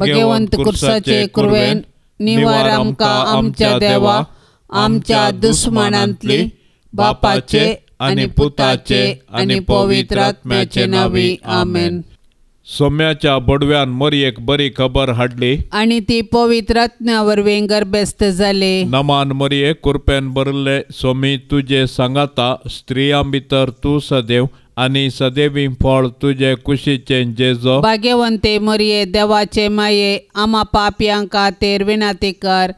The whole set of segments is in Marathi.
भगवंत कुरसाचे कुरवेन का आमच्या देवा आमच्या दुश्मनांतली बापाचे आणि पुताचे आणि पवित्र आत्म्याचे नावी आमेन सोम्याच्या बडव्यान मरी एक बरी खबर हाडली आणि ती पवित्र आत्म्यावर वेंगर बेस्त झाले नमान मरी एक कुरपेन भरले सोमी तुझे सांगाता स्त्रियां भितर तू सदैव आणि सदैवी फळ तुझे कुशीचे जेजो भाग्यवंते मरिये देवाचे माये आमा पाप्यांका तेर विनाती कर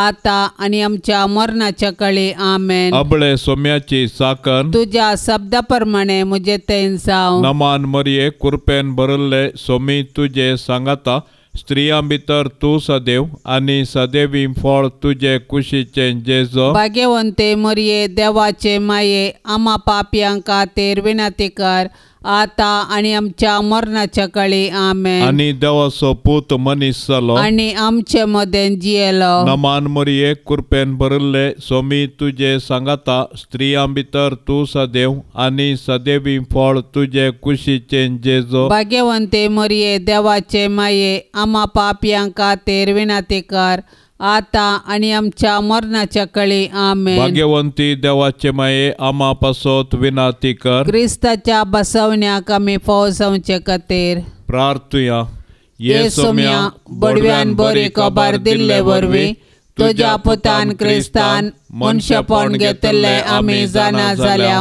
आता आणि आमच्या मरणाच्या कळी आमेन अबळे सोम्याची साखर तुझ्या प्रमाणे मुझे तेन सांग नमान मरिये कृपेन भरले सोमी तुझे सांगता स्त्रियां भितर तू सदैव आणि सदैवी फळ तुझे कुशीचे जेजो भाग्यवंते मरिये देवाचे माये आमा पापयां तेर विनातीकार आता आणि आमच्या मरणाच्या काळी आमे आणि देवाचो पूत मनीस आणि आमचे मध्ये जियेलो नमान मरी एक कृपेन भरले स्वामी तुझे सांगता स्त्रियां भितर तू सदेव आणि सदेवी फळ तुझे कुशीचे जेजो भाग्यवंते मरिये देवाचे माये आमा पापियांका तेरविनातेकार ते कर आता आणि आमच्या मरणाच्या कळी आमे भाग्यवंती देवाचे माये आमा पसोत विनाती कर क्रिस्ताच्या बसवण्याक आमी पावसवचे खातीर प्रार्थुया ये सोम्या बडव्यान बरी कबार दिल्ले वरवी तुज्या पुतान क्रिस्तान मनशपण घेतले आम्ही जाणा झाल्या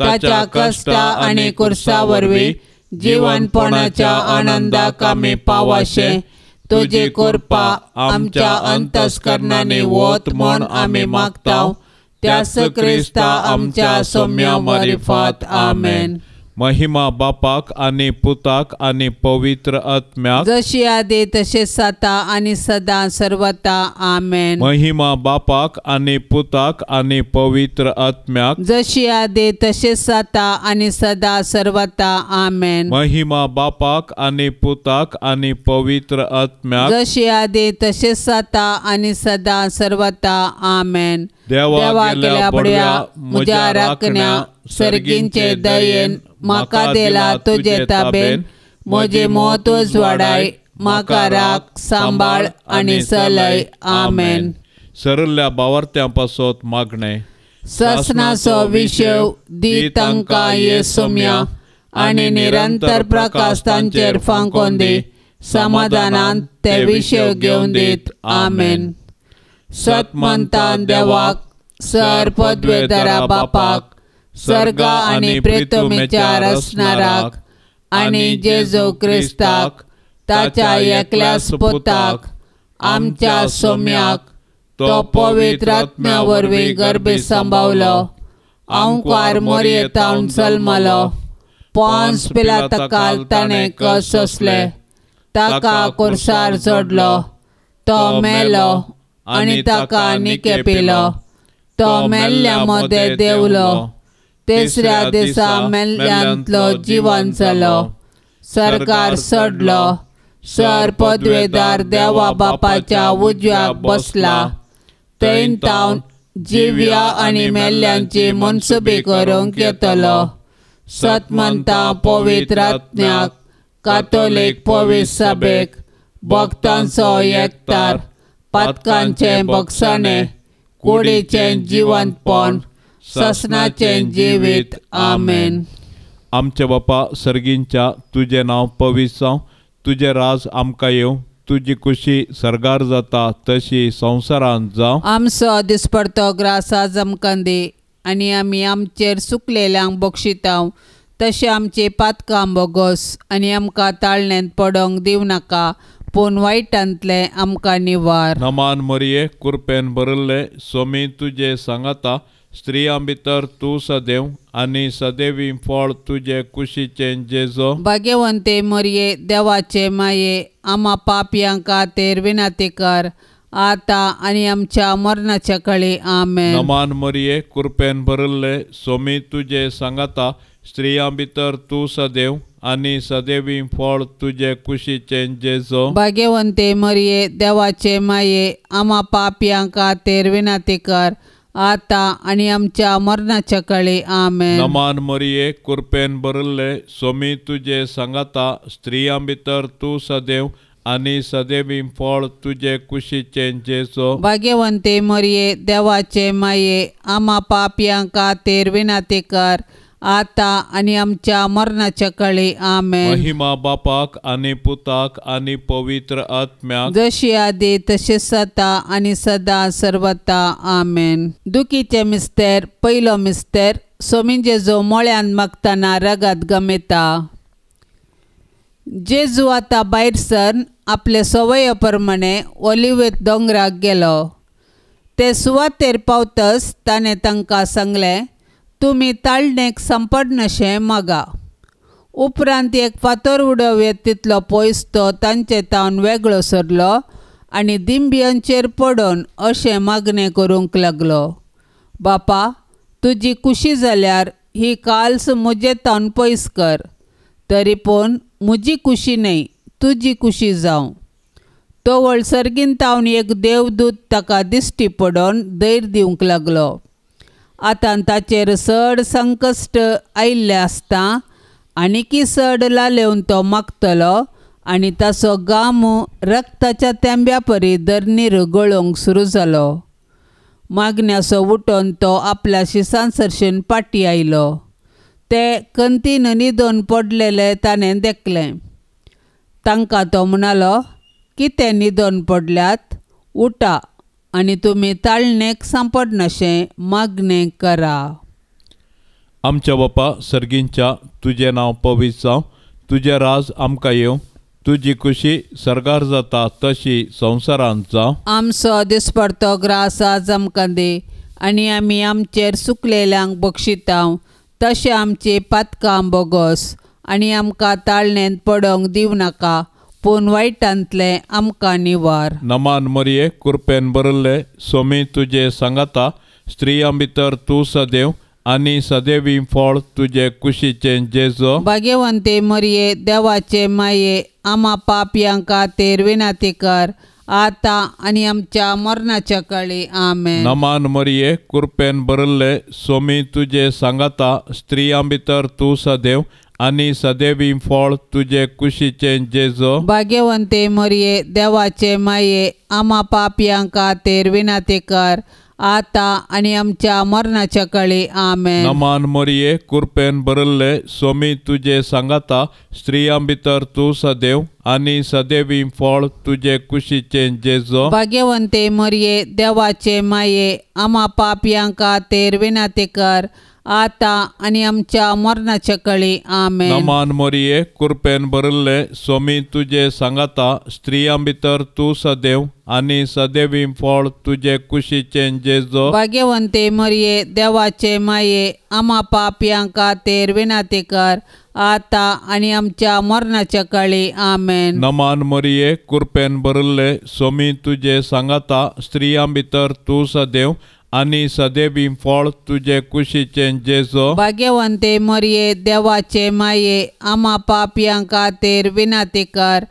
ताच्या कष्टा आणि कुर्सा वरवी जीवनपणाच्या आनंदाक आमी पावाशे तुझे कृपा आमच्या अंतस्करणाने वत म्हण आम्ही मागताव त्यास क्रिस्ता आमच्या सौम्या मरिफात आमेन महिमा बापाक आणि पुताक आणि पवित्र आत्म्या जशी आदे तसे साता आणि सदा सर्वता आमेन महिमा बापाक आणि पुताक आणि पवित्र आत्म्या जशी आदे तसे साता आणि सदा सर्वता आमेन महिमा बापाक आणि पुताक आणि पवित्र आत्म्या जशी आदे तसे साता आणि सदा सर्वता आमेन देवा गेल्या बड्या मुजा राखण्या स्वर्गींचे दयेन माका देला तुझे ताबेन मुझे मोत वडाई माका राख सांबाळ आणि सलय आमेन सरल्या बावरत्या पासत मागणे ससनाचो सो दी तांकां ये सोम्या आणि निरंतर प्रकाश तांचेर फांकोन दी समाधानान ते विषय घेवन दीत आमेन सतमंतान देवाक सर पदवेदरा बापाक स्वर्ग आणि प्रेतोमेच्या रचणाराक आणि जो क्रिस्ताक ताच्या एकल्या स्पोताक आमच्या सोम्याक तो पवित्र आत्म्या वरवीं गर्भे सांबावलो आमकां मोरये तावन सलमलो पोंस पिला तकाल ताणें कस ताका कुरसार चडलो तो मेलो आनी ताका निके पिलो तो मेल्ल्या मदें देवलो तिसऱ्या दिसा मेल्ल्यांतलो जिवन जालो सरकार सडलो सर पदवेदार देवा बापाच्या उजव्याक बसला थंय तावन जिव्या आनी मेल्ल्यांची मनसुबी करूंक येतलो सतमंता पवित्रात्न्याक, कातोलीक पवित्र सभेक भक्तांचो एकतार पातकांचे बक्षणे कुडीचे जिवंतपण ससनाचें जिवीत आमेन आमचे बापा सर्गींच्या तुझे नाव पवीस जावं राज आमकां येवं तुजी खुशी सरगार जाता तशी संवसारांत जावं आमचो दिसपडतो ग्रासाज आमकां दी आनी आमी आमचेर सुकलेल्यांक बक्षितांव तशें आमचें पातकां बोगोस आनी आमकां ताळण्यांत पडोंक नाका पूण वायटांतलें आमकां निवार नमान मरिये कुरपेन भरल्ले सोमी तुजे सांगता श्री अंबितर तू सदैव आणि सदैव फळ तुझे कुशीचे जेजो भाग्यवंते मरिये देवाचे माये आमा पापयांका तेर विनाती कर आता आणि आमच्या मरणाच्या कळी आमे नमान मरिये कृपेन भरले सोमी तुझे सांगता श्री अंबितर तू सदैव आणि सदैव फळ तुझे कुशीचे जेजो भाग्यवंते मरिये देवाचे माये आमा पापयांका तेर विनाती कर आता आणि आमच्या मरणाच्या काळी आमेन नमान मरिये कुर्पेन बरले स्वामी तुझे सांगता स्त्रियां भितर तू सदैव आणि सदैवी फळ तुझे कुशीचे जेसो भाग्यवंते मरिये देवाचे माये आमा का तेर ते कर आता आणि आमच्या मरणाच्या काळी आमेन महिमा बापाक आणि पुताक आणि पवित्र आत्म्या जशी आदी तसे सता आणि सदा सर्वता आमेन दुखीचे मिस्तेर पयलो मिस्तेर सोमीन जेजो मोळ्यान मागतना रगात गमेता जेजू आता भायर सर आपले सवये प्रमाणे ओलिवेत दोंगराक गेलो ते सुवातेर पावतच ताणें तांकां सांगलें तुमी ताळणेक संपडनशें मागा उपरांत एक फातर उडव तितलो पयस तो तांचे तावन वेगळो सरलो आनी दिंबियांचेर पडोन अशें मागणें करूंक लागलो बापा तुजी कुशी जाल्यार ही काल्स म्हजे तावन पयस कर तरी पूण म्हजी कुशी न्हय तुजी कुशी जावं तो वळसरगीन तावन एक देवदूत ताका दिश्टी पडोन धैर दिवंक लागलो आतां ताचेर सड संकश्ट आयिल्लें आसता की सड लालेवन तो मागतलो आनी ताचो गाम रक्ताच्या तेंब्या परी दर्नीर गळोवंक सुरू जालो मागण्याचो उठोन तो आपल्या शिसांसरशीन पाटी आयलो ते कंतीन न्हिदोन पडलेले ताणें देखले तांकां तो म्हणालो कितें न्हिदोन पडल्यात उठा तुम्ही तुमी सांपड नशे मागणें करा आमच्या बापा सर्गींच्या तुझे नाव पवित्र जावं तुझे राज आमकां येवं तुजी खुशी सरगार जाता तशी संसारांत जावं आमचो दिसपडतो ग्रास आज आमकां दे आणि आमी आमचेर सुकलेल्यांक बक्षिता तशें आमचें पातकां बोगोस आनी आमकां ताळणेंत पडोंक नाका पूण वाईटांतले आमकां निवार नमान मरिये कुरपेन बरले सोमी तुजे सांगता स्त्रियां भितर तूं सदेव आनी सदैवी फळ तुजे कुशीचे जेजो भाग्यवंते मरिये देवाचे माये आमा पापयांका तेर विनाती कर आता आणि आमच्या मरणाच्या काळी आमे नमान मरिये कुरपेन बरले सोमी तुजे सांगता स्त्रियां भितर तूं सदेव आणि सदैव फळ तुझे कुशीचे जेजो भाग्यवंते मरिये देवाचे माये आमा पापियांका तेर विनाते कर आता आणि आमच्या मरणाच्या कळी आमे नमान मरिये कुर्पेन बरल्ले सोमी तुझे सांगाता स्त्रियां भितर तू सदैव आणि सदैव फळ तुझे कुशीचे जेजो भाग्यवंते मरिये देवाचे माये आमा पापियांका तेर विनाते कर आता आणि आमच्या मरणाच्या कळी आमेन नमन मोरिये कृपेन भरिल्ले स्वामी तुझे सांगता स्त्रियां भितर तू सदैव आणि सदैवी फळ तुझे चेंजे जो भाग्यवंते मोरिये देवाचे माये आमा का तेर विनाती कर आता आणि आमच्या मरणाच्या कळी आमे नमन मोरये कृपेन भरिल्ले स्वामी तुझे सांगता स्त्रियां भितर तू सदैव आणि सदैवी फळ तुझे कुशीचे जेजो भाग्यवंते मरिये देवाचे माये आमा पापियांका तेर विनाती कर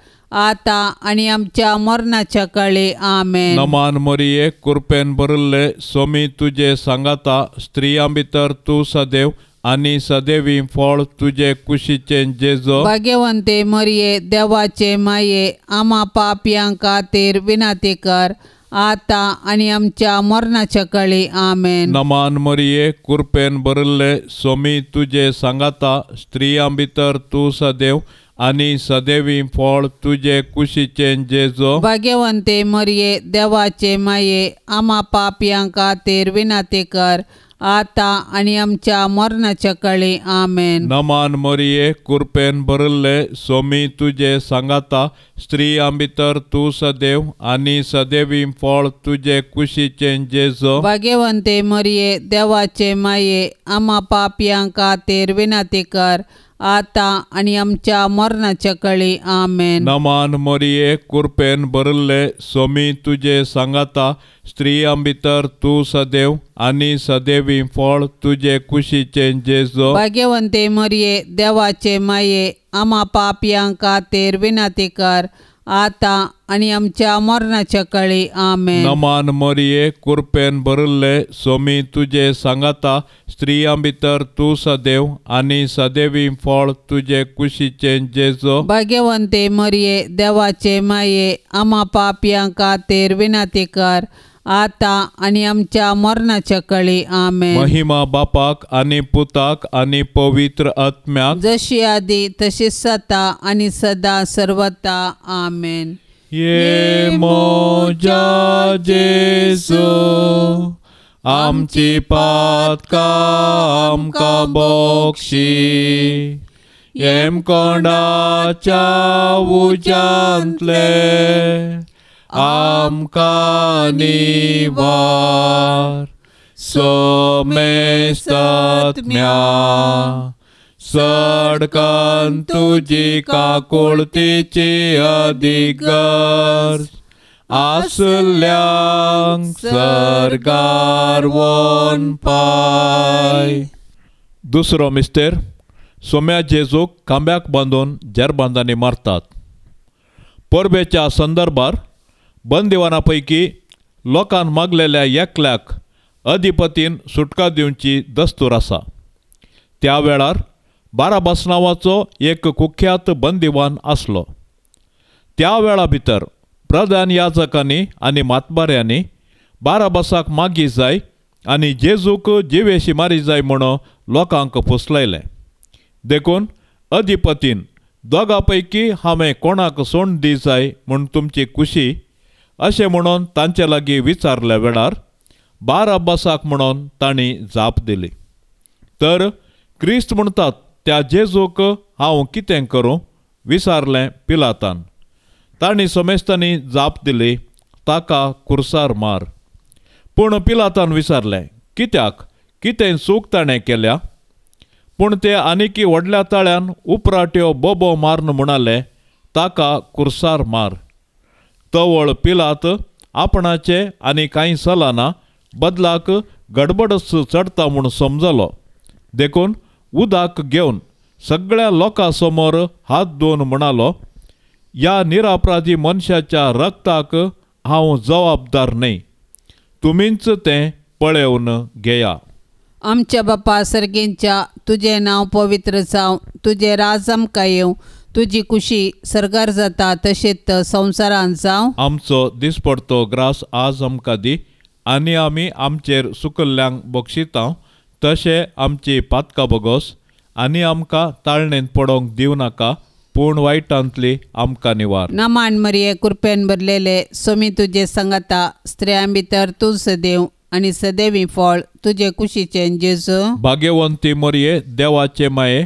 आता आणि आमच्या मरणाच्या कळे आमे नमान मरिये कृपेन भरले सोमी तुझे सांगाता स्त्रिया भितर तू सदैव आणि सदैवी फळ तुझे कुशीचे जेजो भाग्यवंते मरिये देवाचे माये आमा पापियांका तेर विनाती कर आता आणि आमच्या मरणाच्या काळी आमेन नमान मरिये कुरपेन बरल्ले सोमी तुझे सांगाता स्त्रियां भितर तू सदैव आणि सदैवी फळ तुझे कुशीचे जेजो भाग्यवंते मरिये देवाचे माये आमा पापयांका खातीर विनाते कर आता आणि आमच्या मरणाच्या काळी आमेन नमान मरिये कुरपेन भरले सोमी तुझे सांगाता स्त्री आंबितर तू सदैव आणि सदैवी फळ तुझे कुशीचे जेजो भाग्यवंते मरिये देवाचे माये आमा पापियांका तेर विनाती कर आता आणि आमच्या मरणाच्या कळी आमेन नमान मरिये कुरपेन बरले सोमी तुझे सांगाता स्त्री अंबितर तू सदैव आणि सदैवी फळ तुझे कुशीचे जेजो भाग्यवंते मरिये देवाचे माये आमा पापियांका तेर विनाती कर आता आणि आमच्या मरणाच्या काळी आमे नमान मरिये कुरपेन भरले सोमी तुझे सांगाता स्त्रियां भितर तू सदैव आणि सदैवी फळ तुझे कुशीचे जेजो भाग्यवंते मरिये देवाचे माये आमा पापियां तेर विनाती कर आता आणि आमच्या मरणाच्या कळी आमेन महिमा बापाक आणि पुताक आणि पवित्र आत्म्या जशी आधी तशी सता आणि सदा सर्वता आमेन ये मोजा सो आमची पात आमका बोक्षी येम कोणाच्या उजांतले आमकानिवार nivar सडकान सडकन तुझी काकुळतीची अधिगर आसल्यां सरकार वन पाय दुसरो मिस्टर सोम्या जेजूक कांब्याक बांदून बांधाने मारतात परबेच्या संदर्भात बंदिवानापैकी लोकान मागलेल्या एकल्याक अधिपतीन सुटका दिवची दस्तूर असा त्या वेळार बाराबास नावाचो एक कुख्यात बंदिवान असलो त्या वेळा भितर प्रधान याजकांनी आणि मातबाऱ्यांनी बाराबासाक मागी जाय आणि जेजूक जिवेशी मारी जाय म्हणून लोकांक फुसलयलें देखून अधिपतीन दोगां पैकी हांवें कोणाक सोंड दी जाय म्हूण तुमची खुशी अशें म्हणून तांचे लागी विचारल्या वेळार बार अब्बासाक म्हणून तांणी जाप दिली तर क्रिस्त म्हणतात त्या जेजूक हांव कितें करूं विचारलें पिलातान तांणी समेस्तांनी जाप दिली ताका कुर्सार मार पूण पिलातान विचारलें कित्याक कितें चूक ताणें केल्या पूण ते आनीकी व्हडल्या ताळ्यान उपराट्यो बोबो मारन म्हणाले ताका कुर्सार मार तवळ पिलात आपणाचे आणि कांय सलाना बदलाक गडबडस चढता म्हूण समजलो देखून उदक घेऊन सगळ्या लोकां समोर हात दोन म्हणालो या निरापराधी मनशाच्या रक्ताक हांव जबाबदार न्हय तुमीच ते पळेवन घेया आमच्या बापा सर्गेंच्या तुझे नाव पवित्र जावं तुझे राजम येऊ तुझी कुशी सरकार जाता तशेंच संवसारान जावं आमचो दिसपडतो ग्रास आज आमकां दी आनी आमी आमचेर सुकल्ल्यांक बक्षितांव तशें आमची पातकां बगोस आनी आमकां पडोवंक पडोंक नाका पूण वायटांतली आमकां निवार नमान मरिये कृपेन भरलेले सोमी तुजे सांगता स्त्रियां भितर तूं सदेव आनी सदैवी फळ तुजे कुशीचे जेजू भाग्यवंती मरिये देवाचे माये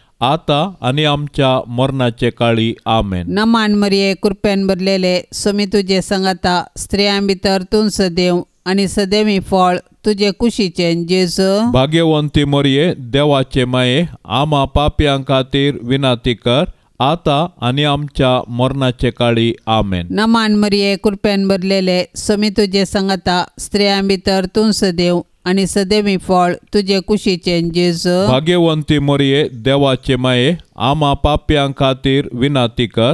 आता आणि आमच्या मरणाचे काळी आमेन नमान मरिये कृपेन भरलेले समी तुझे सांगाता स्त्रियां भितर तू सदैव आणि सदैवी फळ तुझे कुशीचे जेस भाग्यवंती मरिये देवाचे माये आमा पाप्यां खातीर विनाती कर आता आणि आमच्या मरणाचे काळी आमेन नमान मरिये कृपेन भरलेले समी तुझे सांगता स्त्रियां भितर तू सदेव आणि सदैवी फळ तुझे कुशीचे जेस भाग्यवंती मरिये देवाचे माये आमा पाप्यां खातीर विनाती कर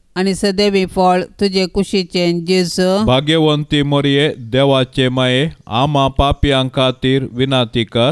आणि सदैवी फळ तुझे कुशीचे जेस भाग्यवंती मोरये देवाचे माये आमा पापियांक खातीर विनाती कर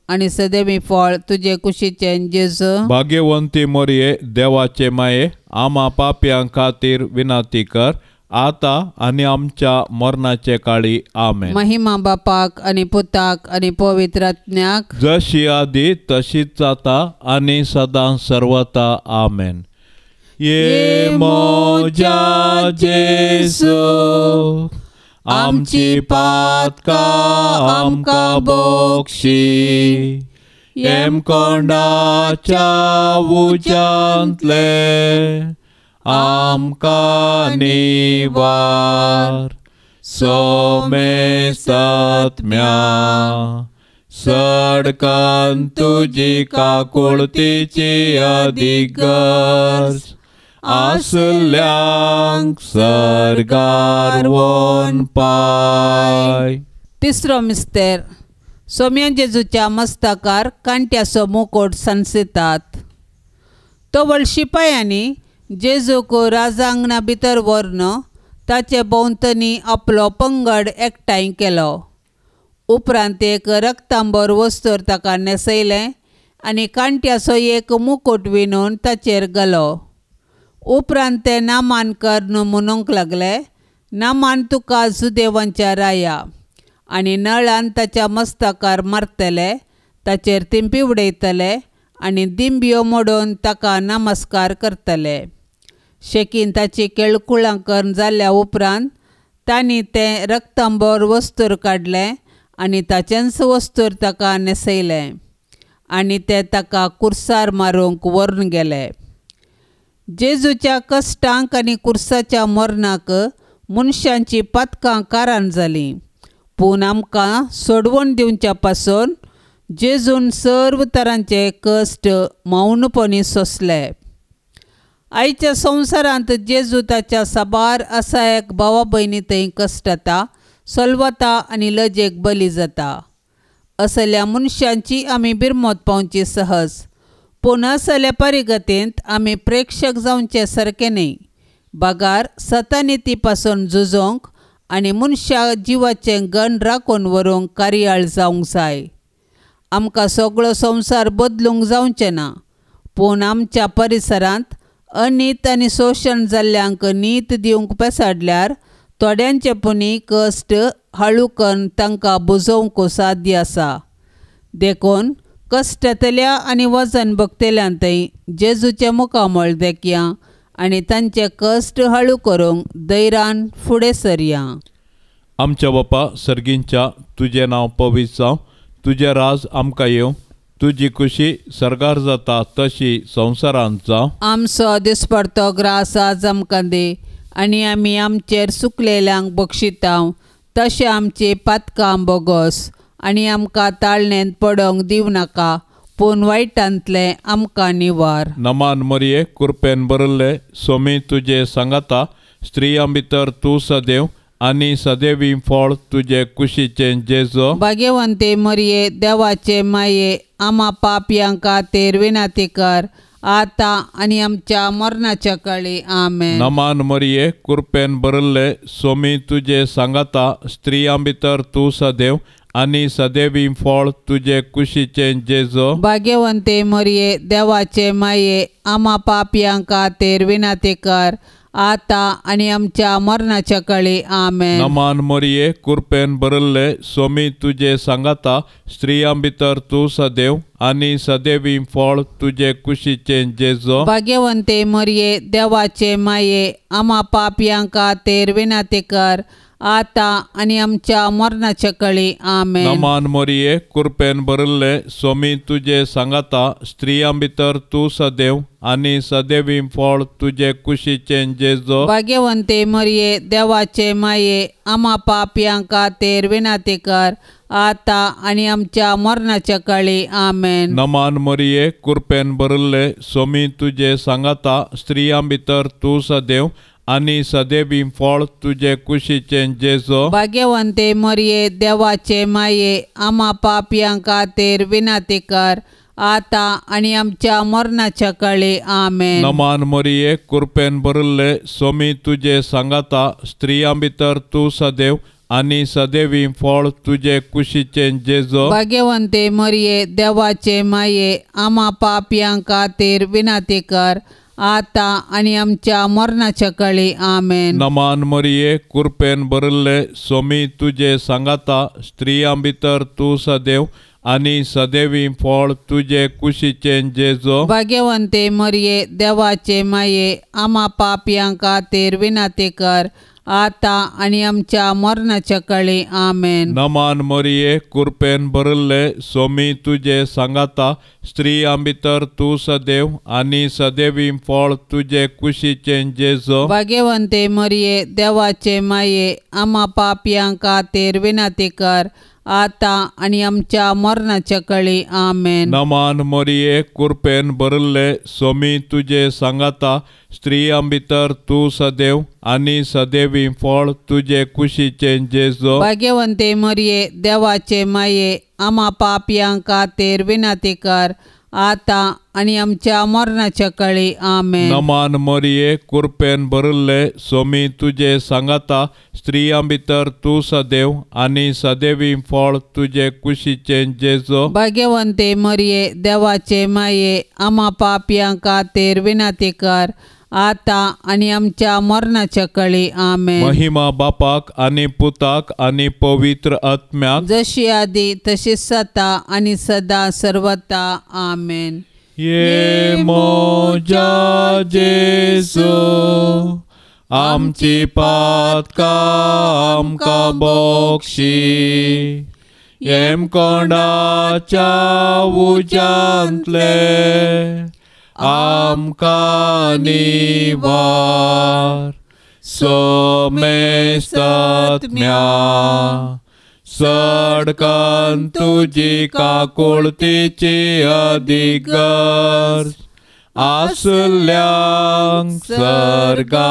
आणि सदैवी फळ तुझे कुशीचे भाग्यवंती मोरये देवाचे माये आमा पापयां खातीर विनाती कर आता आणि आमच्या मरणाचे काळी आमे महिमा बापाक आणि पुताक आणि पवित्रात्म्याक जशी आधी तशीच जाता आणि सदा सर्वता आमेन ये मोजा आमची पातका आमकां बोक्षी एमकोंडाच्या उज्यांतले आमकां निवार सोमे सातम्या सडकान तुजी काकुळतीची अधिगर्स आसल्यांक सरकार वन पाय तिसरो मिस्तेर सोम्या जेजूच्या मस्तकार कांट्याचो मुकोट तो तवळ शिपायांनी जेजूक राजांगणा भितर वर्ण ताचे भोंवतणी आपलो पंगड एकठांय केलो उपरांत एक रक्तांबर वस्तूर ताका न्हेसयलें आनी कांट्याचो एक मुकोट विणून ताचेर घालो उपरांत ना मानकार नमुनोक लागले ना मान तुका सुदेवांच्या राया आनी नळान ताच्या मस्तकार मारतले ताचेर तिंपी उडयतले आनी दिंबियो मोडून ताका नमस्कार करतले शेकीन ताची केळकुळां जाल्या उपरांत तांणी ते रक्तांबर वस्तूर काडलें आनी ताचेंच वस्तूर ताका न्हेसयलें आनी ते ताका कुर्सार मारूंक व्हरून गेले जेजूच्या कष्टांक आनी कुर्साच्या मरणाक मनशांची पातकां कारण जालीं पूण आमकां सोडवण दिवच्या पासून जेजून सर्व तरांचे कश्ट मौनपणी सोसले आयच्या संवसारांत जेजू ताच्या साबार एक भावा भयणी थंय कश्ट जाता सोलवता आनी लजेक बली जाता असल्या मनशांची आमी बिरमोत पावची सहज पुनसले परिगतींत आम्ही प्रेक्षक जावचे सारके न्ही बागार सतनितीपासून पासून झुजोंक आणि मनशा जिवाचे गण राखून व्हरूंक कार्याळ जावंक जाय आमकां सगळो संसार बदलूंक जावचे ना पूण आमच्या परिसरांत अनीत आनी शोशण जाल्ल्यांक नीत दिवंक पेसाडल्यार थोड्यांचे पुनी कश्ट हळू करून तांकां बुजोवंक साद्य आसा देखून आणि आनी वजन थंय जेजूचें मुखामळ देखया आणि तांचे कश्ट हळू करूंक दैरान फुडें सरया आमच्या बापा सर्गींच्या तुजें नांव पवीत जावं तुजें राज आमकां येवं तुजी खुशी सरगार जाता तशी संवसारांत जावं आमचो दिसपडतो ग्रास आज आमकां दे आनी आमी आमचेर सुकलेल्यांक बक्षितांव तशें आमचे पातकां बोगोस आनी आमकां ताळणेन पडोंक दिव नाका पूण वायटांतले आमकां निवार नमान मरिये कृपेन बरल्ले सोमी तुजे सांगाता स्त्रियां भितर तूं सदेव आनी सदैवी फळ तुजे कुशीचे जेजो भाग्यवंते मरिये देवाचे माये आमा पापयांक तेर विनाती कर आता आणि आमच्या मरणाच्या काळी आमे नमान मरिये कृपेन बरल्ले सोमी तुजे सांगाता स्त्रियां भितर तूं सदेव आणि सदैव फळ तुझे कुशीचे जेजो भाग्यवंते मरिये देवाचे माये आमा पापियांका तेरविना ते कर आता आणि आमच्या मरणाच्या कळे आमे नमान मरिये कुरपेन बरल्ले स्वामी तुझे सांगाता स्त्रियां भितर तू सदैव आणि सदैव फळ तुझे कुशीचे जेजो भाग्यवंते मरिये देवाचे माये आमा पापियांका तेरविना ते कर आता आणि आमच्या मरणाच्या कळी आमे नमन मोरिये कुरपेन भरल्ले स्वामी तुझे सांगता स्त्रियां भितर तू सदैव आणि सदैवी फळ तुझे कुशीचे जेजो भाग्यवंते मोरिये देवाचे माये आमा का तेर विनाते कर आता आणि आमच्या मरणाच्या काळी आमेन नमन मोरिये कुरपेन भरल्ले स्वामी तुझे सांगता स्त्रियां भितर तू सदैव आणि सदेबी फळ तुझे कुशीचे जेजो भाग्यवंते मरिये देवाचे माये आमा पापियां तेर विनाती कर आता आणि आमच्या मरणाच्या काळी आमे नमान मरिये कृपेन भरले सोमी तुझे सांगाता स्त्रियां भितर तू सदैव आणि सदैवी फळ तुझे कुशीचे जेजो भाग्यवंते मरिये देवाचे माये आमा पापियां तेर विनाती कर आता आणि आमच्या मरणाच्या काळी आमेन नमान मरिये कुरपेन बरल्ले स्वामी तुझे सांगाता स्त्रिया भितर तू सदैव आणि सदैवी फळ तुझे कुशीचे जेजो भाग्यवंते मरिये देवाचे माये आमा पापयांका तेरविना विनाते कर आता आणि आमच्या मरणाच्या काळी आमेन नमान मोरिये कुरपेन भरले सोमी तुझे सांगाता स्त्री आंबितर तू सदेव आणि सदैवी फळ तुझे कुशीचे जेज भाग्यवंते मरिये देवाचे माये आमा पापियांका तेर विनाती कर आता आणि आमच्या मरणाच्या कळी आमेन नमान मरिये कुरपेन बरल्ले सोमी तुझे सांगाता स्त्रियां भितर तू सदैव आणि सदैवी फळ तुझे कुशीचे जेजो भाग्यवंते मरिये देवाचे माये आमा पापयांका तेर विनंती कर आता आणि आमच्या अमरनाच्या काळी आमे नमान मरिये कुरपेन भरले स्वामी तुझे सांगाता स्त्रिया भितर तू सदैव आणि सदैवी फळ तुझे कुशीचे जेजो भाग्यवंते मरिये देवाचे माये आमा पापयां खातीर विनाती कर आता आणि आमच्या मरणाच्या कळी आमे महिमा बापाक आणि पुताक आणि पवित्र आत्म्या जशी आधी तशी सता आणि सदा सर्वता आमेन ये मोजा जेसो आमची काम का बोक्षी एम कोंडाच्या उजांतले आमका वार सडकान तुझी काकुळतीची सडक आसल्या काकोळतेचे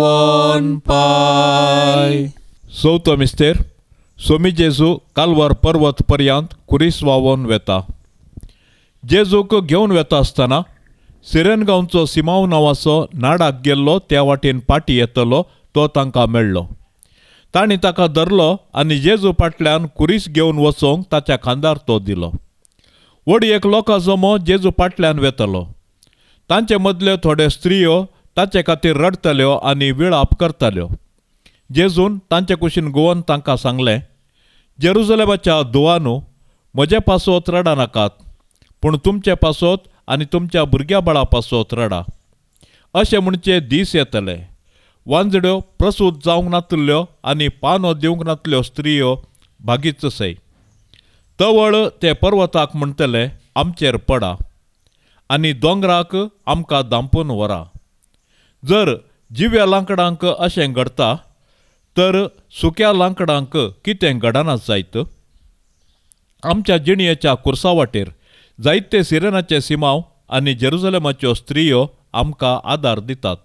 वन पाय सौतो मिस्तेर सोमी जेजू कालवर पर्वत पर्यंत कुरीस वावन वेता जेजूक घेऊन वेता असताना सिरेनगांवचो सिमाव नांवाचो नाडाक गेल्लो त्या वाटेन पाटी येतलो तो तांकां मेळ्ळो तांणी ताका धरलो आनी जेजू पाटल्यान कुरीस घेवन वचोंक ताच्या खांदार तो दिलो एक लोकां जमो जेजू पाटल्यान वेतलो तांचे मदल्यो थोडे स्त्रियो ताचे खातीर रडतल्यो आनी विळाप करताल्यो जेजून तांचे कुशीन गोवन तांकां सांगलें जेरुजलेमाच्या दुवानू म्हजे पासोत रडा नाकात पूण तुमचे पासोत आणि तुमच्या भुरग्या बळा पासत रडा अशें म्हणचे दीस येतले वांजड्यो प्रसूत जावंक नातल्यो आणि पानो दिवंक नातल्यो स्त्रियो भागीच सय तवळ ते पर्वताक म्हणतले आमचेर पडा आणि दोंगराक आमकां दांपून व्हरा जर जिव्या लांकडांक अशें घडता तर सुक्या लांकडांक कितें घडना जायत आमच्या जिणयेच्या कुर्सा वाटेर जायते सिरेनाचे सिमाव आणि जेरुजलेमाच्यो स्त्रियो आमकां आदार दितात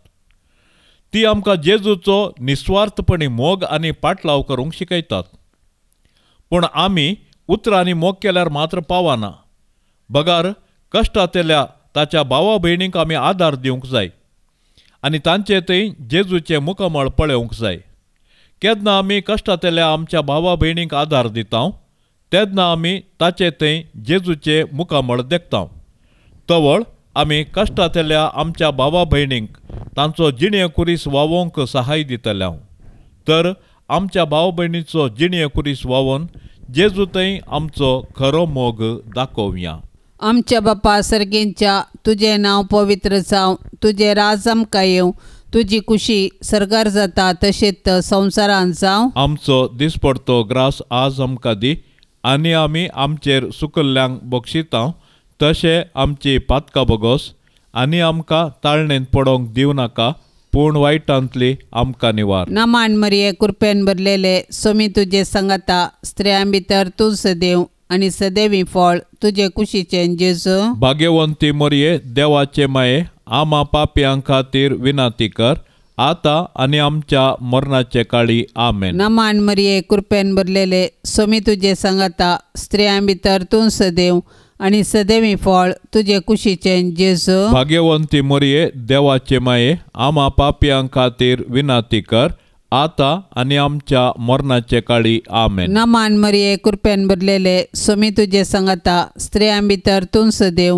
ती आमकां जेजूचो निस्वार्थपणी मोग आणि पाटलाव करूंक शिकयतात पूण आमी उतरां मोग केल्यार मात्र पावना बगार कश्टातेल्या ताच्या भावा भयणींक आमी आदार दिवंक जाय आनी तांचे थंय जेजूचें मुकमळ पळोवंक जाय केन्ना आमी कश्टातेल्या आमच्या भावा भयणींक आदार दितां तेन्ना आम्ही ताचे थंय जेजूचे मुखामळ देखतां तवळ आम्ही कश्टांतल्या आमच्या बाबा भयणींक तांचो जिणे कुरीस वावोवंक सहाय हांव तर आमच्या भाव भयणीचो जिणे कुरीस वावोन जेजू थंय आमचो खरो मोग दाखोवया आमच्या बापा सर्गेंच्या तुजें नाव पवित्र जावं तुजे राज आमकां येवं तुजी खुशी सरगार जाता तशेंच संवसारांत जावं आमचो दिसपडतो ग्रास आज आमकां दी आनी आमी आमचेर सुकल्ल्यांक बक्षितां तशें आमची पातका बगोस आनी आमकां ताळणेन पडोंक नाका पूण वायटांतली आमकां निवार नमान मरिये कृपेन भरलेले सोमी तुजे सांगाता स्त्रियां भितर तूं सदेव आणि सदैवी फळ तुझे कुशीचे जेजू भाग्यवंती मरिये देवाचे माये आमा पापयां खातीर विनाती कर आता आणि आमच्या मरणाचे काळी आमेन नमान मरिये कृपेन भरलेले सोमी तुझे सांगता स्त्रिया भितर तू सदैव आणि सदैवी फळ तुझे कुशीचे जेसो भाग्यवंती मरिये देवाचे माये आमा पापियां खातीर विनाती कर आता आणि आमच्या मरणाचे काळी आमेन नमान मरिये कृपेन भरलेले सोमी तुझे सांगता स्त्रिया भितर तू सदैव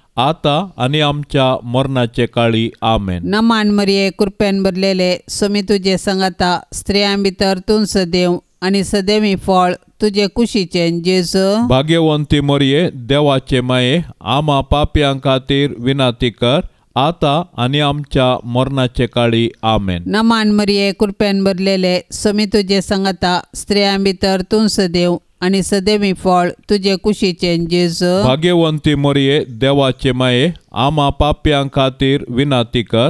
आता आणि आमच्या मरणाचे काळी आमेन नमान मरिये कृपेन भरलेले सोमी तुझे संगाता स्त्रिया भितर तूं सदेव आणि सदैवी फळ तुझे कुशीचे जेस भाग्यवंती मरिये देवाचे माये आमा पापयां खातीर विनाती कर आता आणि आमच्या मरणाचे काळी आमेन नमान मरिये कृपेन भरलेले समी तुझे संगता स्त्रिया भितर तू सदेव आणि सदैवी फळ तुझे कुशीचे जेजू भाग्यवंती मरिये देवाचे माये आमा पाप्यां खातीर विनाती कर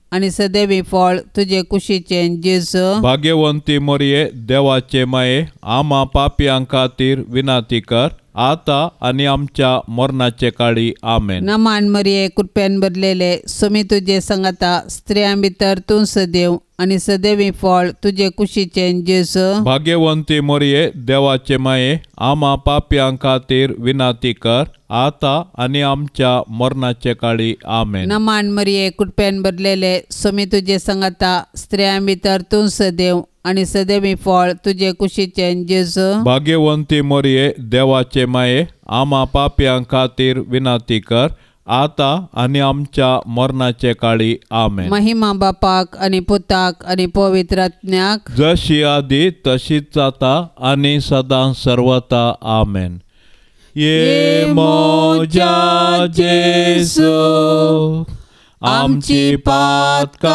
आणि सदैवी फळ तुझे कुशीचे जेस भाग्यवंती मोरये देवाचे मये आमा पापियां खातीर विनाती कर आता आणि आमच्या मरणाचे काळी आमेन नमान मरिये कृपेन बदलेले सुमी तुझे संगता स्त्रिया भितर तू देव आणि सदैवी फळ तुझे कुशीचे जेस भाग्यवंती मरिये देवाचे माये आमा पाप्यां खातीर विनाती कर आता आणि आमच्या मरणाचे काळी आमेन नमान मरिये कृपेन बदलेले सुमी तुझे संगता स्त्रिया भितर तू सदैव आणि सदैवी फळ तुझे कुशीचे जेजू भाग्यवंती मोरये देवाचे माये आमा पापयां खातीर विनाती कर आता आणि आमच्या मरणाचे काळी आमे महिमा बापाक आणि पुताक आणि पवित्रज्ञाक जशी आदी तशीच जाता आणि सदा सर्वता आमेन ये मोजा जेसू आमची पातका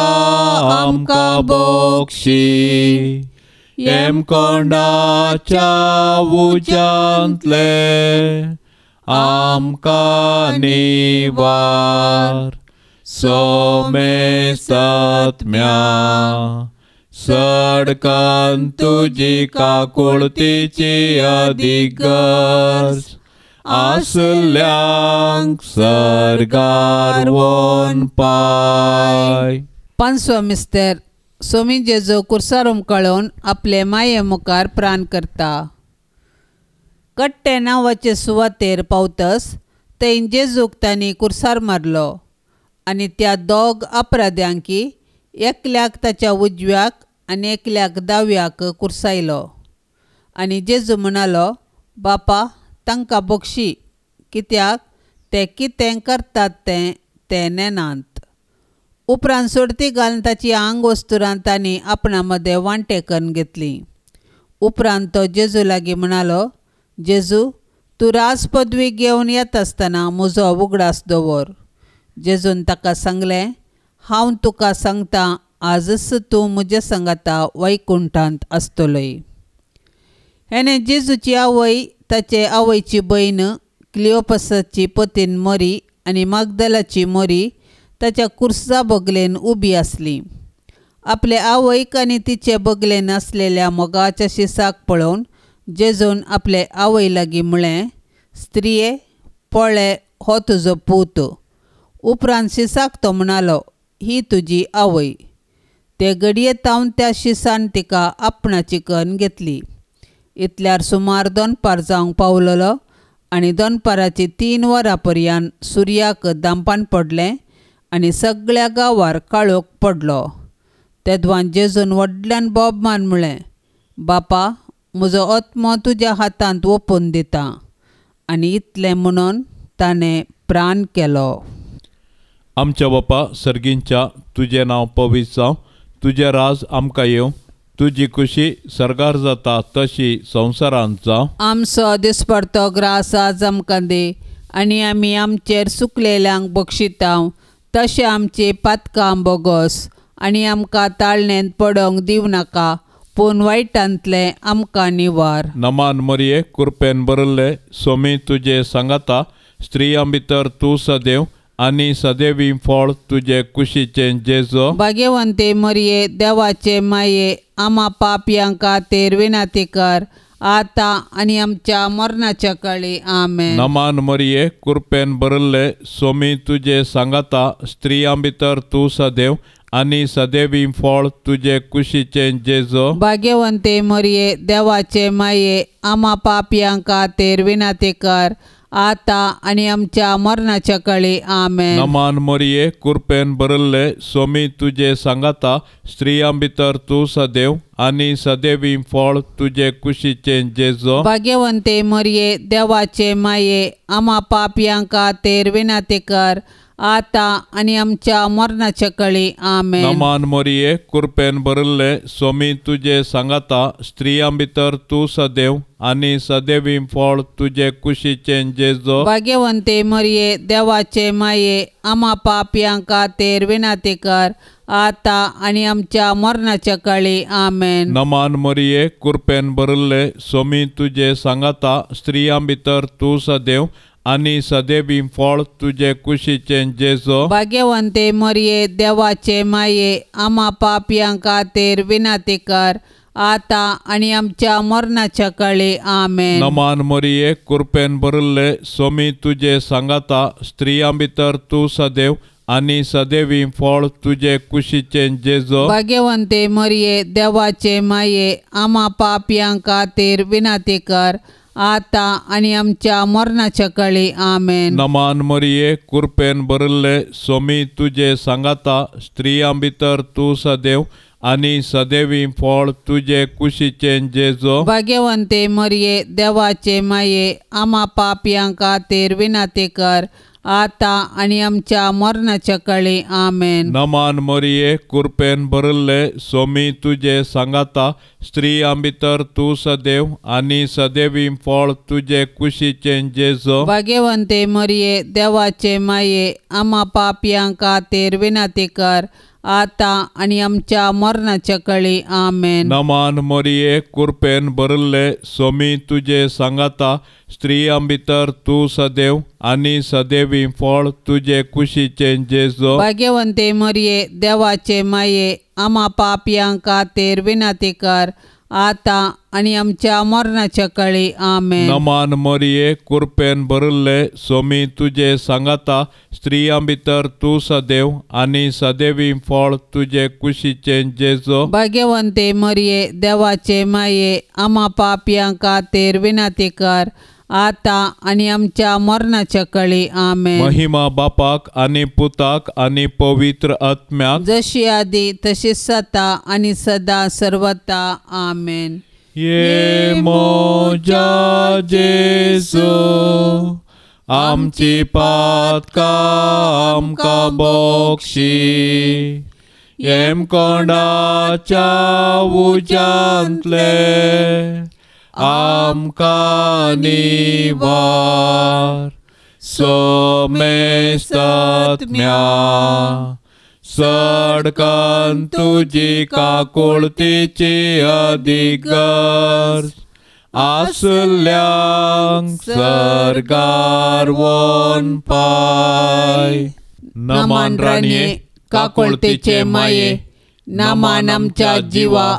आमका बोक्षी कोंडाच्या उज्यांतले आमकां निवार सोमे सातम्या सडकान तुजी काकुळतीची अधिगस सरकार वन पाय पांचवो मिस्तर सोमी जेजो कुर्सार उमकळून आपले माये मुखार प्राण करता कट्टे नांवाचे सुवातेर पावतस थंय जेजूक तांणी कुर्सार मारलो आनी त्या दोग अपराध्यांकी एकल्याक ताच्या उजव्याक आनी एकल्याक दाव्याक कुर्सायलो आनी जेजू म्हणालो बापा तांकां बक्षी कित्याक ते कितें करतात तें ते नेनांत उपरांत सोडती घालून ताची आंग वस्तुरान तांणी आपणा मदें करून घेतली उपरांत तो जेजू लागीं म्हणालो जेजू तूं राज पदवी घेवन येता आसतना म्हजो उगडास दवर जेजून ताका सांगलें हांव तुका सांगता आजच तूं म्हजे सांगाता वैकुंठांत आसतलोय हेणें जेजूची आवय ताचे आवयची भयण क्लिओपसाची पतीन मरी आणि मागदलाची मोरी ताच्या कुर्सा बगलेन उभी असली आपले आवयक आणि तिचे बगलेन असलेल्या मगाच्या शिसाक पळवून जेजून आपले आवय लागी म्हळें स्त्रिये पळे हो तुजो पूत उपरांत शिसाक तो म्हणालो ही तुजी आवय ते घडये तावन त्या शिसान तिका आपणाची कन घेतली इतल्यार सुमार दनपार जावंक पावललो आनी दनपाराची तीन वरां पर्यंत सुर्याक दांपान पडलें आनी सगळ्या गांवार काळोख पडलो तेदवान जेजून व्हडल्यान मान म्हळें बापा म्हजो आत्मो तुज्या हातांत ओपून दिता आनी इतलें म्हणून ताणें प्राण केलो आमच्या बापा सर्गींच्या तुजें नांव पवीत जावं तुजें राज आमकां येवं तुझी कुशी सरगार जाता तशी संसारांचा आमचो दिसपडतो ग्रासा जमकंदे आनी आमी आमचेर सुकलेल्यांक बक्षिता तशें आमचे पातकां बोगस आनी आमकां पडोक पडोंक नाका पूण वायटांतले आमकां निवार नमान मरिये कृपेन बरले सोमी तुजे सांगाता स्त्रियां भितर तूं सदेव आणि सदैवी फळ तुझे कुशीचे जेजो भाग्यवंते मरिये देवाचे माये आमा पापियांका तेर कर आता आणि आमच्या मरणाच्या काळी आमे नमान मरिये कृपेन बरले सोमी तुझे सांगता स्त्रियां भितर तू सदैव आणि सदैवी फळ तुझे कुशीचे जेजो भाग्यवंते मरिये देवाचे माये आमा पापयांका तेर कर आता आणि आमच्या मरणाच्या काळी आमेन नमान मरिये कृपेन बरल्ले स्वामी तुझे सांगाता स्त्रियां भितर तू सदैव आणि सदैवी फळ तुझे कुशीचे जेजो भाग्यवंते मरिये देवाचे माये आमा पापयांका तेर विनाते कर आता आणि आमच्या मरणाच्या कळी आमे नमान मोरये कुरपेन भरल्ले स्वामी तुझे सांगाता स्त्रियां भितर तू सदैव आणि सदैवी फळ तुझे कुशीचे जेजो भाग्यवंते मरिये देवाचे माये आमा पाप यांका तेर विनाती कर आता आणि आमच्या मरणाच्या कळी आमेन नमन मरिये कुरपेन भरल्ले स्वामी तुझे सांगाता स्त्रियां भितर तू सदैव आणि सदैव फळ तुझे कुशीचे जेसो भाग्यवंते मरिये देवाचे माये आमा पापियांका तेर विनाती कर आता आणि आमच्या मरणाच्या कळे आमे नमान मरिये कृपेन भरले सोमी तुझे सांगाता स्त्रिया भितर तू सदैव आणि सदैवी फळ तुझे कुशीचे जेजो भाग्यवंते मरिये देवाचे माये आमा पापियांका तेर विनाती कर आता आणि आमच्या मरणाच्या काळी आमेन नमान मरिये कुरपेन भरले सोमी तुझे सांगाता स्त्रियां भितर तू सदैव आणि सदैवी फळ तुझे कुशीचे जेजो भाग्यवंते मरिये देवाचे माये आमा पापयांका तेर विनाते कर आता आणि आमच्या मरणाच्या आमेन नमान मरिये कुरपेन भरले सोमी तुझे सांगाता स्त्री आंबितर तू सदेव आणि सदैवी फळ तुझे कुशीचे जेज भाग्यवंते मरिये देवाचे माये आमा पापियांका तेर कर आता आणि आमच्या मरणाच्या कळी आमेन नमान मरिये कुरपेन बरले सोमी तुझे सांगाता स्त्री अंबितर तू सदैव आणि सदैवी फळ तुझे कुशीचे जेजो भाग्यवंते मरिये देवाचे माये आमा पापयांका तेर विनाती कर आता आणि आमच्या अमरनाच्या काळी आमेन नमान मरिये कुरपेन भरले सोमी तुझे सांगाता स्त्रिया भितर तू सदैव आणि सदैवी फळ तुझे कुशीचे जेजो भाग्यवंते मरिये देवाचे माये आमा पापियां खातीर विनाती कर आता आणि आमच्या मरणाच्या कळी आमेन महिमा बापाक आणि पुताक आणि पवित्र आत्म्या जशी आधी तशी सता आणि सदा सर्वता आमेन ये मोजा जेसू आमची पात आमका बोक्षी येम कोंडाच्या उजांतले आमकानिवार सोमे सडकान सडकन तुझी काकुळतीची अधिकार आसल्यां सरगार वन पाय नमान राणये काकुळतीचे माये नामान आमच्या जीवा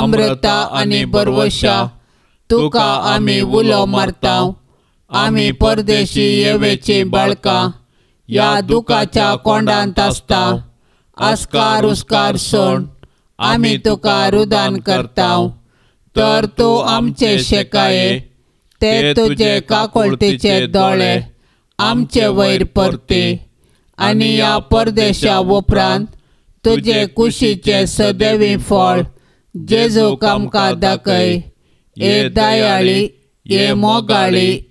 अमृता आणि बरवशा तुका आम्ही उलो मारता आम्ही परदेशी येवेची बाळकां या दुखाच्या कोंडांत आसता आस्कार उस्कार सोड आमी तुका रुदान करता तर तू आमचे शेकाये ते तुझे काकोळतीचे दोळे आमचे वैर परते आणि या परदेशा उपरांत तुझे कुशीचे सदैवी फळ जेजूक आमकां दाखय એ દયાળી એ મોગાળી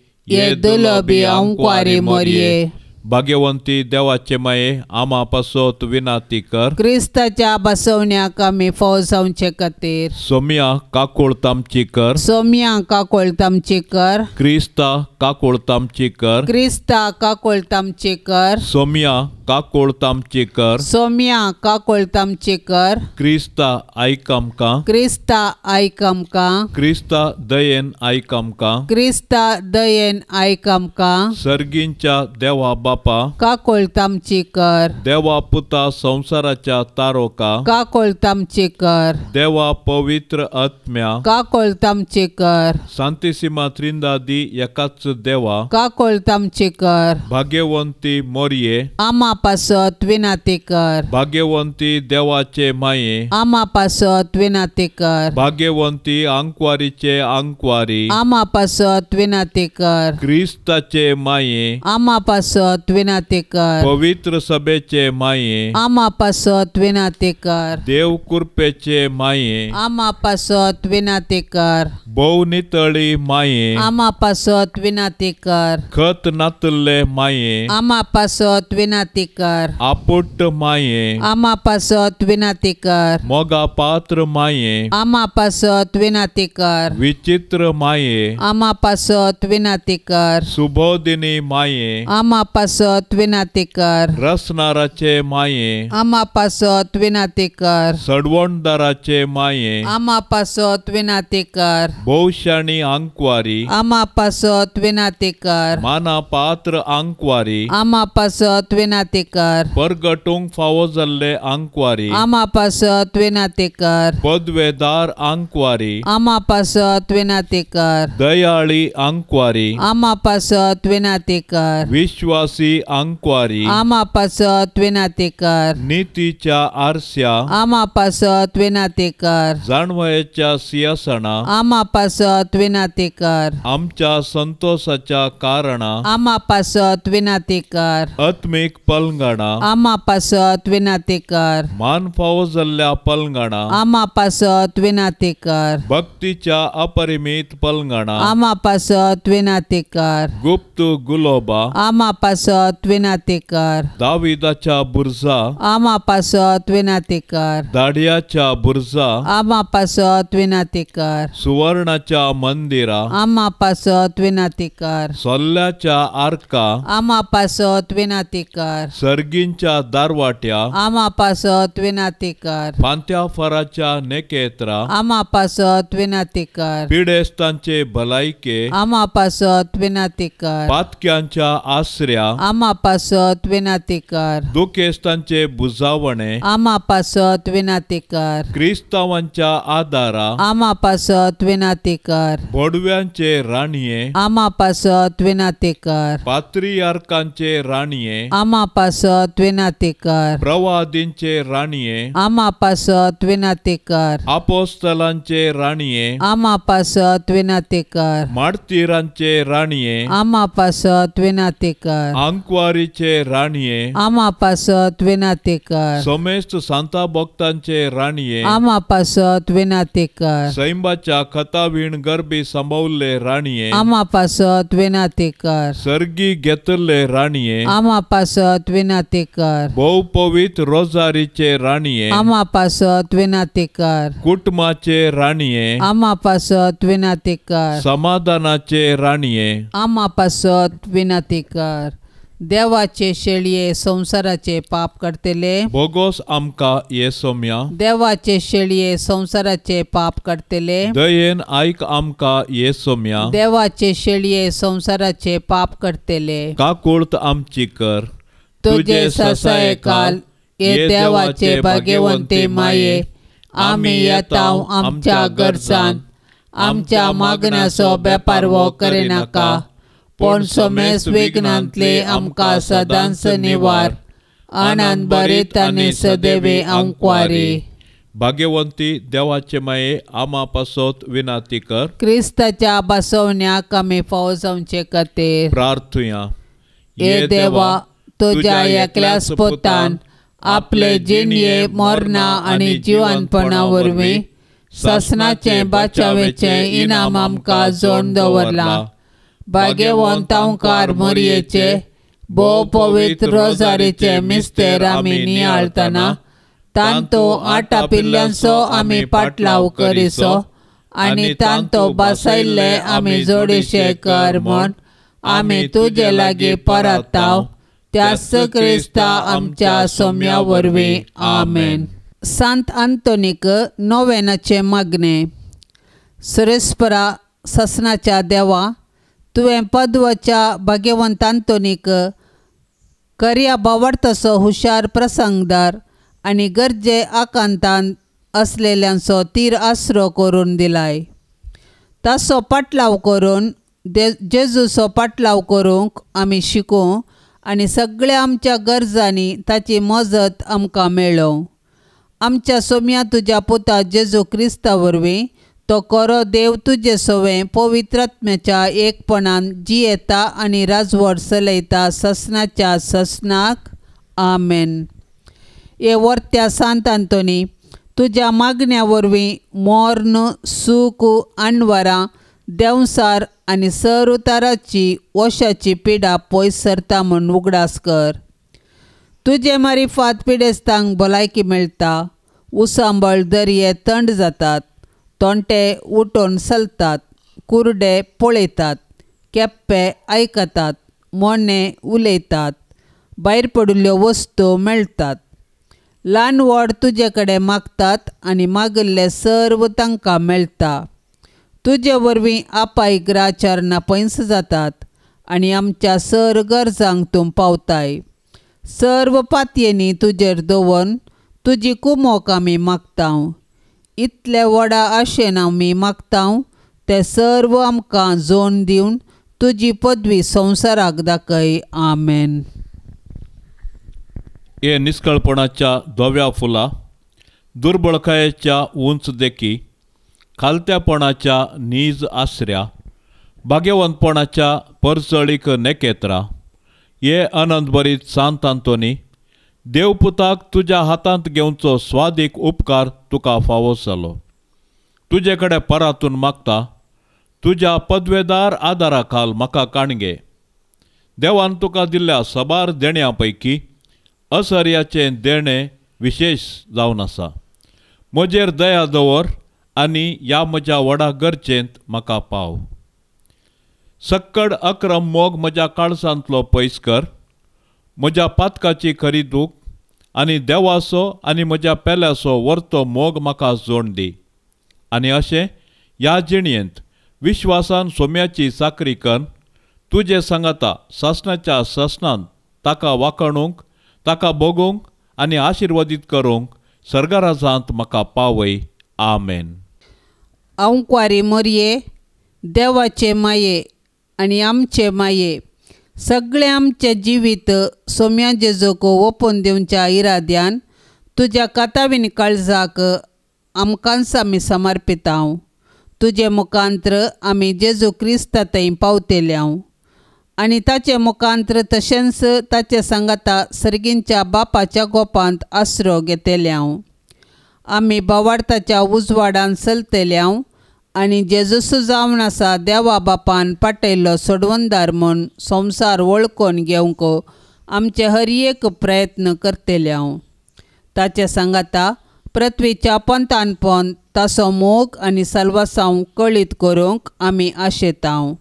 એ દુલભી અંકવારી મરીએ भाग्यवंती देवाचे माये आमा पासोत विनाती कर क्रिस्ताच्या बसवण्या कमी फौसांचे खातीर सोम्या काकोळ तामची कर सोम्या काकोळ तामची कर क्रिस्ता काकोळ तामची कर क्रिस्ता काकोळ तामची कर सोम्या काकोळ तामची कर सोम्या काकोळ तामची कर क्रिस्ता आयक का क्रिस्ता आयक का क्रिस्ता दयेन आयक का क्रिस्ता दयेन आयक का सर्गींच्या देवा बापा का कोलतामची कर देवा पुता संसाराच्या तारोका का कोलतामची कर देवा पवित्र आत्म्या का कोलतामची कर सीमा त्रिंदादी एकाच देवा का कोलतामची कर भाग्यवंती मोरये आमा विनाती भाग्यवंती देवाचे माये आमा विनाती विनातेकर भाग्यवंती अंकवारीचे अंकवारी आमा विनाती विनातेकर क्रिस्ताचे माये आमापासत विनातेकर पवित्र सभेचे माये आमा पासत विनातेकर देव कृपेचे माये आमा पासत बहु नितळी माये आमा पासत विनातेकर खत नातले माये आमा पासत कर आपुट माये आमा पासत कर मोगा पात्र माये आमा पासत कर विचित्र माये आमा पासत कर सुबोधिनी माये आमा पासत विनातेकर कर माये अमापासत पासत विनातेकर सडवणदाराचे माये अमापासत पासत विनातेकर भोवशाणी अंकवारी अमापासत पासत विनातेकर माना पात्र आंकवारी अमापासत पासत विनातेकर परगटोंग फाव झाले आंकवारी अमापासत पासत विनातेकर पदवेदार आंकवारी अमापासत पासत विनातेकर दयाळी अंकवारी अमापासत पासत विनातेकर विश्वासी तुळशी अंकवारी आमापास त्वेनातेकर नीतीच्या आरस्या आमापास त्वेनातेकर uh, जाणवयाच्या सिंहासणा आमापास त्वेनातेकर आमच्या संतोषाच्या कारणा आमापास त्वेनातेकर आत्मिक पलंगणा आमापास त्वेनातेकर uh, मान फाव जाल्ल्या पलंगणा आमापास त्वेनातेकर uh, भक्तीच्या अपरिमित पलंगणा आमापास त्वेनातेकर गुप्त गुलोबा आमापास ஆமாபாசத் வினாத்திக்கர் दाविदाच्या बुरजा ஆமாபாசத் வினாத்திக்கர் दाढ्याच्या बुरजा आमापास सुवर्णाच्या मंदिरा आमापासत विनाती कर सल्ल्याच्या आर्का आमापासत सर्गींच्या दारवाट्या आमापासत विनाती कर पांत्या फराच्या नेकेत्रा आमापास विनाती पिडेस्तांचे भलायके आमापासत विनाती कर पातक्यांच्या आमापासत विनातीकर दुखेस्तांचे बुजावणे आमापासत विनातीकर क्रिस्तावांच्या आधारा आमापासत विनातीकर ಬಡವ್यांचे राणीये आमापासत विनातिकर पात्रियार्कांचे राणीये आमापासत विनातीकर प्रवादींचे राणीये आमापासत विनातीकर आपोस्तलांचे राणीये आमापासत विनातीकर माडतीरांचे राणीये आमापासत विनातीकर अंकवारीचे राणीये आमापासत विनातेकर समेस्त सांता भक्तांचे राणीये आमापासत विनातेकर सैंबाच्या खताविण गर्भी संभवले राणीये आमापासत विनातेकर सर्गी घेतले राणीये आमापासत विनातेकर बहुपवित रोजारीचे राणीये आमापासत विनातेकर कुटुंबाचे राणीये आमापासत विनातेकर समाधानाचे राणीये आमापासत विनातेकर देवाचे शेळये संसाराचे पाप करतले भोगोस आमका ये सोम्या देवाचे शेळये संसाराचे पाप करतले दयेन आयक आमका ये सोम्या देवाचे शेळये संसाराचे पाप करतले काकुळत आमची कर तुझे ससाय काल हे देवाचे भाग्यवंते माये आम्ही येता आमच्या गरजान आमच्या मागण्याचो व्यापार वो करिनाका पण समेस विघ्नांतले आमका सदांस निवार आनंद बरेत आणि सदैवे अंकवारे भाग्यवंती देवाचे माये आमा पासोत विनाती कर क्रिस्ताच्या बसवण्याक आमी फाव जावचे कथे प्रार्थुया हे देवा तुझ्या एकल्या स्पोतान आपले जिणये मरना आणि जीवनपणा वरवीं ससनाचे बाचावेचे इनाम आमकां दवरला, दवरलां भाग्यवंतां कार मरियेचे भो पवित्र जारीचे मिस्तेर आमी नियाळतना तांतो आटापिल्ल्यांचो आमी पाटलाव करीसो आनी तांतो बसयल्ले आमी जोडीशे कर म्हण आमी तुजे लागी परतव त्याच क्रिस्ता आमच्या सोम्या वरवीं आमेन सांत आंतोनीक नोवेनाचे मग्ने सुरेस्परा ससनाच्या देवा ತುವೆಂ ಪದ್ವಚ करिया ಕರಿಯ तसो हुशार प्रसंगदार आणि गरजे आकांतान असलेल्यांचो तीर आसरो करून दिलाय तसो पाटलाव करून दे जेजूचो पाटलाव करूंक आमी शिकूं आणि सगळ्या आमच्या गरजांनी ताची मजत आमकां मेळो आमच्या सोम्या तुज्या पुता जेजू क्रिस्तावरवीं तो करो देव तुजे सवय पवित्रात्म्याच्या एकपणान जी येता आणि राजवड चलयता ससनाच्या ससनाक आमेन हे वर्त्या सांत आंतोनी तुज्या मागण्या वरवीं मोर्न सूक अणवरां देंवसार आनी सर उताराची वशाची पिडा पयस सरता म्हूण उगडास कर तुजे मारी फात पिडेस्तांक भलायकी मेळटा उसांबळ दर्ये थंड जातात तोंटे उठून चलतात कुरडे पळयतात केप्पे आयकतात मोणे उलयतात बाहेर पडिल्ल्यो वस्तू मेळटात ल्हान वड तुजे कडेन मागतात आनी मागिल्लें सर्व तांकां मेळटा तुजे वरवीं आपाय ग्राचारना पैस जातात आणि आमच्या सर गरजांक तूं पावताय सर्व पातयेनी तुजेर दवरून तुजी कुमोक आमी मागता इतले व्हडा आशेन आमी मागतांव ते सर्व आमकां जोन दिवन तुजी पदवी संवसाराक दाखय आमेन हे निस्कळपणाच्या धव्या फुला दुर्बळकायेच्या उंच देखी खालत्यापणाच्या नीज आसऱ्या भाग्यवंतपणाच्या परचळीक नेकेत्रा ये आनंद सांत आंतोनी देवपुताक तुझ्या हातांत घेवचो स्वादीक उपकार तुका फावो जालो तुजे कडेन परातून मागता तुज्या पदवेदार आदारा खाल म्हाका काणगे देवान तुका दिल्ल्या सबार देण्या पैकी असर्याचें देणें विशेष जावन आसा म्हजेर दया दवर आनी ह्या म्हज्या व्हडा गरजेंत म्हाका पाव सक्कड अक्रम मोग म्हज्या काळसांतलो पयस कर म्हज्या पातकाची खरी दूख आनी देवाचो आनी म्हज्या पेल्याचो वरतो मोग म्हाका जोण दी आनी अशें ह्या जिणयेंत विश्वासान सोम्याची साकरी कर तुजें सांगाता सासणाच्या सासनान ताका वाकणूंक ताका भोगूंक आनी आशिर्वादीत करूंक सर्गाराजांत म्हाका पावय आमेन क्वारी मोरये देवाचे माये आनी आमचे माये सगळें आमचे जिवीत सोम्या जेजोको ओपून दिवच्या इराद्यान तुझ्या कथावीन काळजाक आमकांच आमी समर्पित हांव तुजे मुखांत्र आमी जेजू क्रिस्ता थंय पावतेले हांव आनी ताचे मुखांत्र तशेंच ताचे संगता सर्गींच्या बापाच्या गोपांत आसरो घेतले हांव आमी बवार्थाच्या उजवाडान चलतले हांव आणि जेजस जावन आसा देवा बापान पाटयल्लो सोडवंदार म्हण संसार वळखून घेवंक आमचे हर एक प्रयत्न करतले हांव ताचे सांगाता पृथ्वीच्या पंतान पंत मोग आणि सल्वासांव कळीत करूंक आम्ही आशेतांव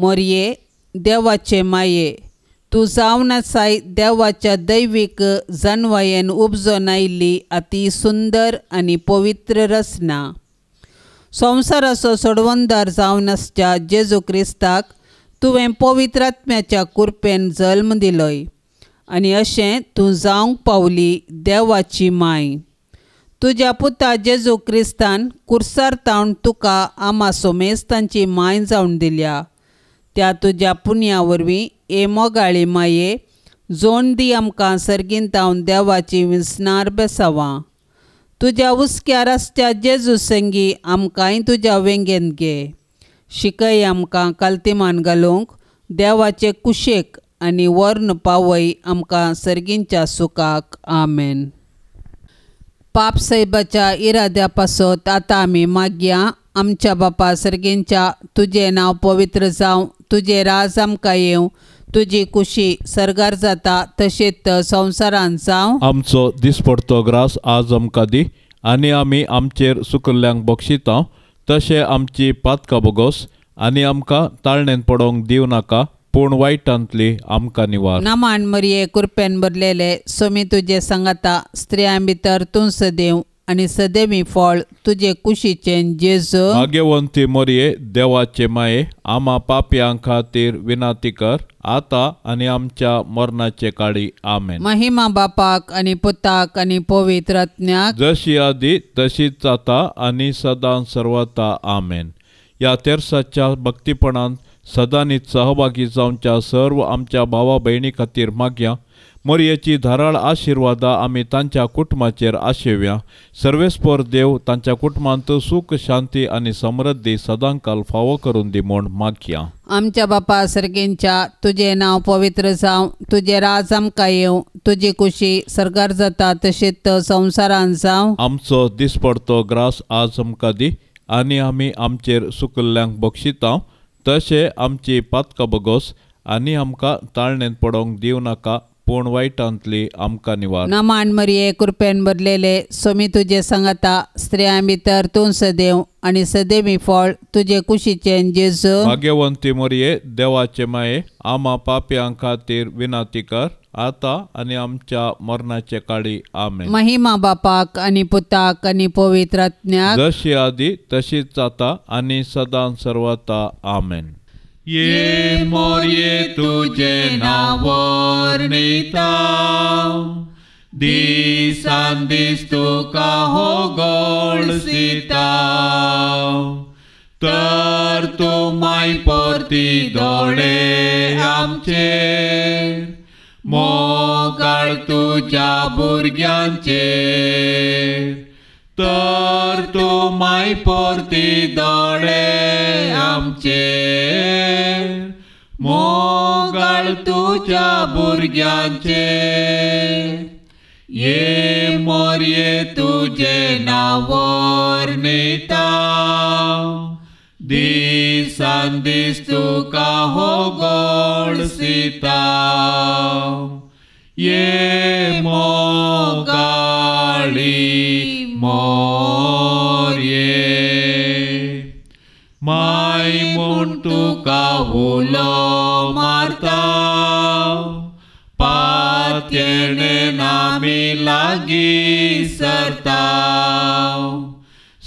मोरये देवाचे माये तू जावन आसाय देवाच्या दैवीक जनवायेन उबजोन आयिल्ली अति सुंदर आणि पवित्र रचना संवसाराचो सोडवंदार जावन आसच्या जेजू क्रिस्ताक तुवें पवित्रात्म्याच्या कुरपेन जल्म दिलोय आनी अशें तूं जावंक पावली देवाची माय तुज्या पुता जेजू क्रिस्तान कुर्सार तावन तुका आमा सोमेज तांची माय जावन दिल्या त्या तुज्या पुण्या वरवीं गाळी माये जोण दी आमकां सर्गीन तावन देवाची विसनार बेसावां तुझ्या उसक्या रस्त्या जेजू संगी आमकांय तुज्या वेंगेन घे शिकय आमकां कालतिमान घालूंक देवाचे कुशेक आनी वर्ण पावय आमकां सर्गींच्या सुखाक आमेन पाप साहेबाच्या इराद्या पासत आतां आमी मागया आमच्या बापा सर्गींच्या तुजें नांव पवित्र जावं तुजें राज आमकां येवं तुजी कुशी सरगार जाता तशेत संसारांचा आमचो दिसपडतो ग्रास आज आमकां दी आनी आमी आमचेर सुकल्ल्यांक बक्षिता तशे आमची पातकां बोगोस आनी आमकां ताळणेन पडोंक दिव नाका पूण वायटांतली आमकां निवार नामान मरये कुरपेन भरलेले सोमी तुजे सांगाता स्त्रियां भितर तूं सदेव आणि सदैवी फळ तुझे कुशीचे जेजू भाग्यवंती मोरये देवाचे माये आमा पापयां खातीर विनाती कर आता आणि आमच्या मरणाचे काळी आमेन महिमा बापाक आणि पुताक आणि पवित्र रत्ना जशी आधी तशी जाता आणि सदां सर्वता आमेन या तेरसाच्या भक्तीपणान सदांनीच सहभागी जाऊनच्या सर्व आमच्या भावा बहिणी खातीर माग्या मर्याची धाराळ आशीर्वाद आम्ही तांच्या कुटुंबाचेर आशेव्या सर्वेस्पर देव तांच्या कुटुंबांत सुख शांती आणि समृद्धी सदांकाल फावो करून दी म्हण मागया आमच्या बापा सर्गेंच्या तुझे नाव पवित्र जावं तुझे राज आमकां येवं तुजी खुशी सरकार जाता तशीत संवसारान जावं आमचो दिसपडतो ग्रास आज आमकां दी आनी आमी आमचेर सुकल्ल्यांक बक्षिता तशें आमची पातकां बगोस आणि आमकां ताळणेंत पडोंक दिवं नाका पूण वायटांतली आमका निवार नमान मरिये कृपेन भरलेले सोमी तुजे सांगाता स्त्रिया भितर तूं सदेव आनी मी फळ तुजे खुशी जेजू भाग्यवंती मरिये देवाचे माये आमा पाप्यां खातीर विनाती कर आता आणि आमच्या मरणाचे काळी आमे महिमा बापाक आणि पुताक आणि पवित्रात्म्याक जशी आदी तशीच आता आणि सदान सर्वता आमेन ये मोर्ये तुझे नावर्णिता दिसान दिसतो का हो गोड सीता तर तू माय पोरती आमचे मोगाळ तुझ्या भुरग्यांचे तर तू माय पोरती दोळे आमचे मोगाळ तुझ्या भुरग्यांचे ये मोर्ये तुझे नावर नेता दिसान दिस का हो गोड सीता ये मोर उलो मारता पारे नामी लागी सरता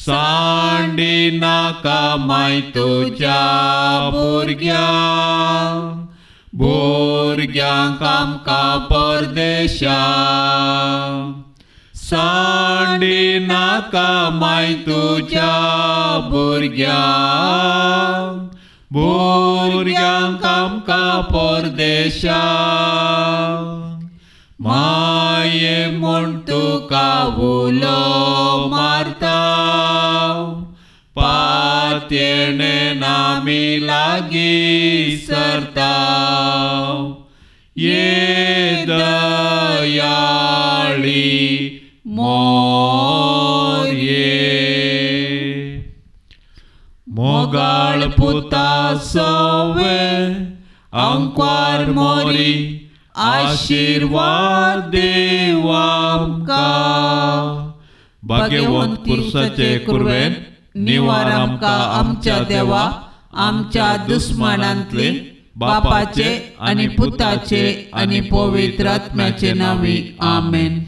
सांडी नाका माय तुझ्या भुरग्या भोरग्यां आमकां परदेशा सांडी नाका माय तुझ्या भुरग्या काम का परदेशा माये म्हण तुका उलो मारता पातेणे नामी लागी सरता ये दयाळी मो al putea sove, ancoar mori, आशीर्वाद देवामका भाग्यवंत पुरुषाचे कुर्वेन निवार आमका आमच्या देवा आमच्या दुस्मानांतले बापाचे आणि पुताचे आणि पवित्र आत्म्याचे नावी आमेन